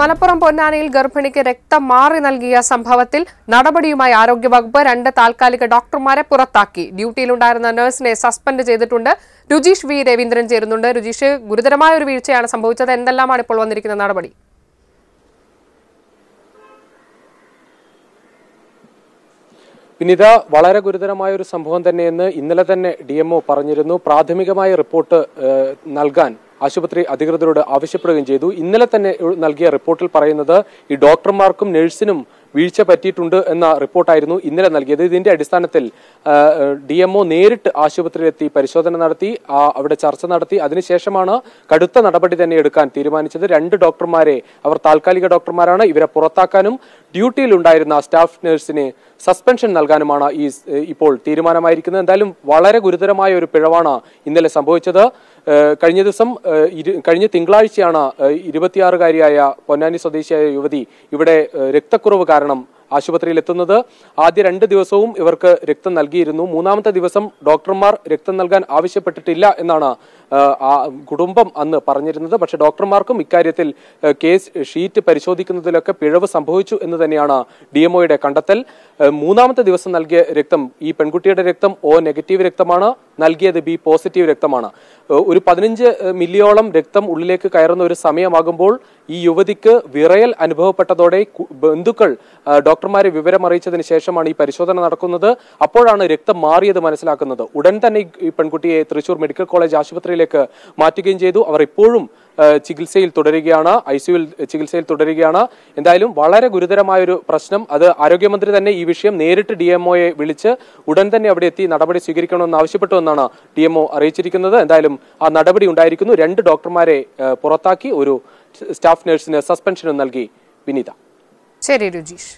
മലപ്പുറം പൊന്നാനിയിൽ ഗർഭിണിക്ക് രക്തം മാറി നൽകിയ സംഭവത്തിൽ നടപടിയുമായി ആരോഗ്യവകുപ്പ് രണ്ട് താൽക്കാലിക ഡോക്ടർമാരെ പുറത്താക്കി ഡ്യൂട്ടിയിലുണ്ടായിരുന്ന നഴ്സിനെ സസ്പെൻഡ് ചെയ്തിട്ടുണ്ട് രുജീഷ് വി രവീന്ദ്രൻ ചേരുന്നുണ്ട് രുജീഷ് ഗുരുതരമായ ഒരു വീഴ്ചയാണ് സംഭവിച്ചത് എന്തെല്ലാമാണ് ഇപ്പോൾ വന്നിരിക്കുന്ന നടപടി വിനിത വളരെ ഗുരുതരമായ ഒരു സംഭവം തന്നെയെന്ന് ഇന്നലെ തന്നെ ഡി പറഞ്ഞിരുന്നു പ്രാഥമികമായ റിപ്പോർട്ട് നൽകാൻ ആശുപത്രി അധികൃതരോട് ആവശ്യപ്പെടുകയും ചെയ്തു ഇന്നലെ തന്നെ നൽകിയ റിപ്പോർട്ടിൽ പറയുന്നത് ഈ ഡോക്ടർമാർക്കും നഴ്സിനും വീഴ്ച പറ്റിയിട്ടുണ്ട് എന്ന റിപ്പോർട്ടായിരുന്നു ഇന്നലെ നൽകിയത് ഇതിന്റെ അടിസ്ഥാനത്തിൽ ഡി എംഒ നേരിട്ട് ആശുപത്രിയിലെത്തി പരിശോധന നടത്തി അവിടെ ചർച്ച നടത്തി അതിനുശേഷമാണ് കടുത്ത നടപടി തന്നെ എടുക്കാൻ തീരുമാനിച്ചത് രണ്ട് ഡോക്ടർമാരെ അവർ താൽക്കാലിക ഡോക്ടർമാരാണ് ഇവരെ പുറത്താക്കാനും ഡ്യൂട്ടിയിൽ ഉണ്ടായിരുന്ന സ്റ്റാഫ് നഴ്സിന് സസ്പെൻഷൻ നൽകാനുമാണ് ഈ ഇപ്പോൾ തീരുമാനമായിരിക്കുന്നത് എന്തായാലും വളരെ ഗുരുതരമായ ഒരു പിഴവാണ് ഇന്നലെ സംഭവിച്ചത് കഴിഞ്ഞ ദിവസം കഴിഞ്ഞ തിങ്കളാഴ്ചയാണ് ഇരുപത്തിയാറുകാരിയായ പൊന്നാനി സ്വദേശിയായ യുവതി ഇവിടെ രക്തക്കുറവ് കാരണം കാരണം ആശുപത്രിയിൽ എത്തുന്നത് ആദ്യ രണ്ട് ദിവസവും ഇവർക്ക് രക്തം നൽകിയിരുന്നു മൂന്നാമത്തെ ദിവസം ഡോക്ടർമാർ രക്തം നൽകാൻ ആവശ്യപ്പെട്ടിട്ടില്ല എന്നാണ് കുടുംബം അന്ന് പറഞ്ഞിരുന്നത് പക്ഷേ ഡോക്ടർമാർക്കും ഇക്കാര്യത്തിൽ കേസ് ഷീറ്റ് പരിശോധിക്കുന്നതിലൊക്കെ പിഴവ് സംഭവിച്ചു എന്ന് തന്നെയാണ് ഡി എംഒയുടെ കണ്ടെത്തൽ മൂന്നാമത്തെ ദിവസം നൽകിയ രക്തം ഈ പെൺകുട്ടിയുടെ രക്തം ഒ നെഗറ്റീവ് രക്തമാണ് നൽകിയത് ബി പോസിറ്റീവ് രക്തമാണ് ഒരു പതിനഞ്ച് മില്ലിയോളം രക്തം ഉള്ളിലേക്ക് കയറുന്ന ഒരു സമയമാകുമ്പോൾ ഈ യുവതിക്ക് വിറയൽ അനുഭവപ്പെട്ടതോടെ ബന്ധുക്കൾ ഡോക്ടർമാരെ വിവരം അറിയിച്ചതിന് ശേഷമാണ് ഈ പരിശോധന നടക്കുന്നത് അപ്പോഴാണ് രക്തം മാറിയത് മനസ്സിലാക്കുന്നത് ഉടൻ തന്നെ ഈ പെൺകുട്ടിയെ തൃശൂർ മെഡിക്കൽ കോളേജ് ആശുപത്രിയിലേക്ക് മാറ്റുകയും ചെയ്തു അവർ ഇപ്പോഴും ചികിത്സയിൽ തുടരുകയാണ് ഐ സിയുവിൽ ചികിത്സയിൽ തുടരുകയാണ് എന്തായാലും വളരെ ഗുരുതരമായ ഒരു പ്രശ്നം അത് ആരോഗ്യമന്ത്രി തന്നെ ഈ വിഷയം നേരിട്ട് ഡി വിളിച്ച് ഉടൻ തന്നെ അവിടെ എത്തി നടപടി സ്വീകരിക്കണമെന്ന് ആവശ്യപ്പെട്ടുവെന്നാണ് ഡി ഒ അറിയിച്ചിരിക്കുന്നത് എന്തായാലും ആ നടപടി ഉണ്ടായിരിക്കുന്നു രണ്ട് ഡോക്ടർമാരെ പുറത്താക്കി ഒരു സ്റ്റാഫ് നഴ്സിന് സസ്പെൻഷനും നൽകി വിനീത ശരി രുജീഷ്